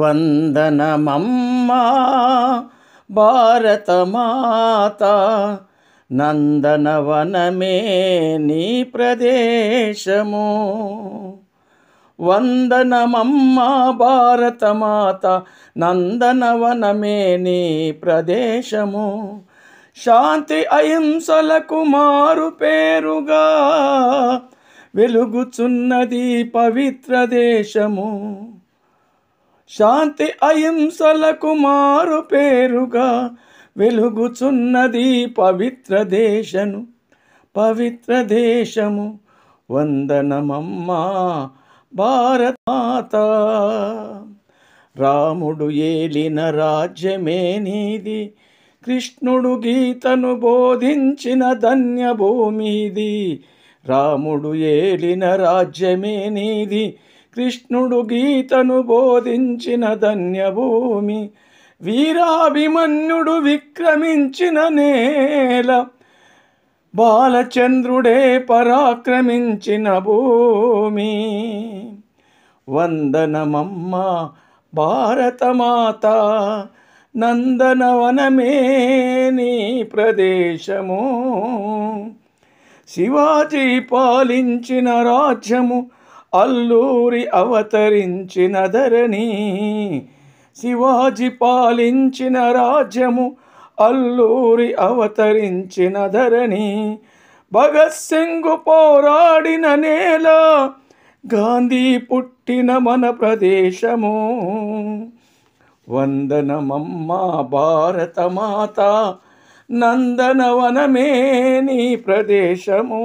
వందనమమ్మా భారతమాత నందనవనమే నీ ప్రదేశము వందనమమ్మా భారతమాత నందనవనమే నీ ప్రదేశము శాంతి అహింసలకు మారు పేరుగా వెలుగుచున్నది పవిత్ర దేశము శాంతి అహింసలకు మారు పేరుగా వెలుగుచున్నది పవిత్ర దేశను పవిత్ర దేశము వందనమమ్మా భారత రాముడు ఏలిన రాజ్యమే నీది కృష్ణుడు గీతను బోధించిన ధన్య భూమిది రాముడు ఏలిన రాజ్యమే నీది కృష్ణుడు గీతను బోధించిన ధన్యభూమి వీరాభిమన్యుడు విక్రమించిన నేల బాలచంద్రుడే పరాక్రమించిన భూమి వందనమమ్మ భారతమాత నందనవనమే నీ ప్రదేశము శివాజీ పాలించిన రాజ్యము అల్లూరి అవతరించిన ధరణి శివాజీ పాలించిన రాజ్యము అల్లూరి అవతరించిన ధరణి భగత్ సింగ్ పోరాడిన నేల గాంధీ పుట్టిన మన ప్రదేశము వందనమమ్మా భారత మాత నందనవనమే నీ ప్రదేశము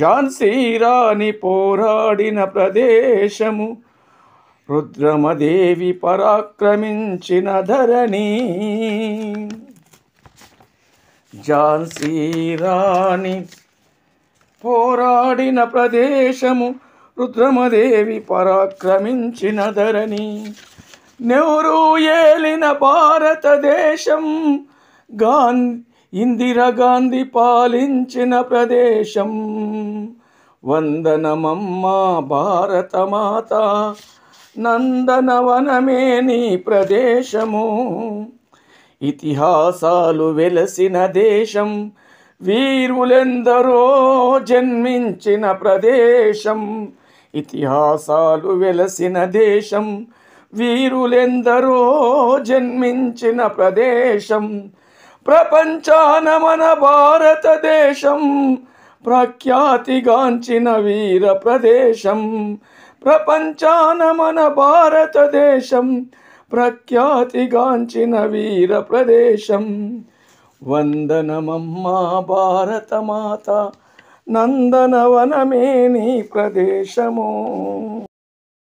ఝాన్సీరాని పోరాడిన ప్రదేశము రుద్రమదేవి పరాక్రమించిన ధరణి ఝాన్సీరాణి పోరాడిన ప్రదేశము రుద్రమదేవి పరాక్రమించిన ధరణి నెవరూ ఏలిన భారతదేశం గాంధీ ఇందిరాగాంధీ పాలించిన ప్రదేశం వందనమమ్మా భారతమాత నందనవనమే నీ ప్రదేశము ఇతిహాసాలు వెలసిన దేశం వీరులెందరో జన్మించిన ప్రదేశం ఇతిహాసాలు వెలసిన దేశం వీరులెందరో జన్మించిన ప్రదేశం प्रपञ्चानामन भारतदेशं प्रख्यातिगाञ्चिन वीरप्रदेशं प्रपञ्चानमन भारतदेशं प्रख्यातिगाञ्चिन वीरप्रदेशं वन्दनमम्माभारतमाता नन्दनवनमेनीप्रदेशमु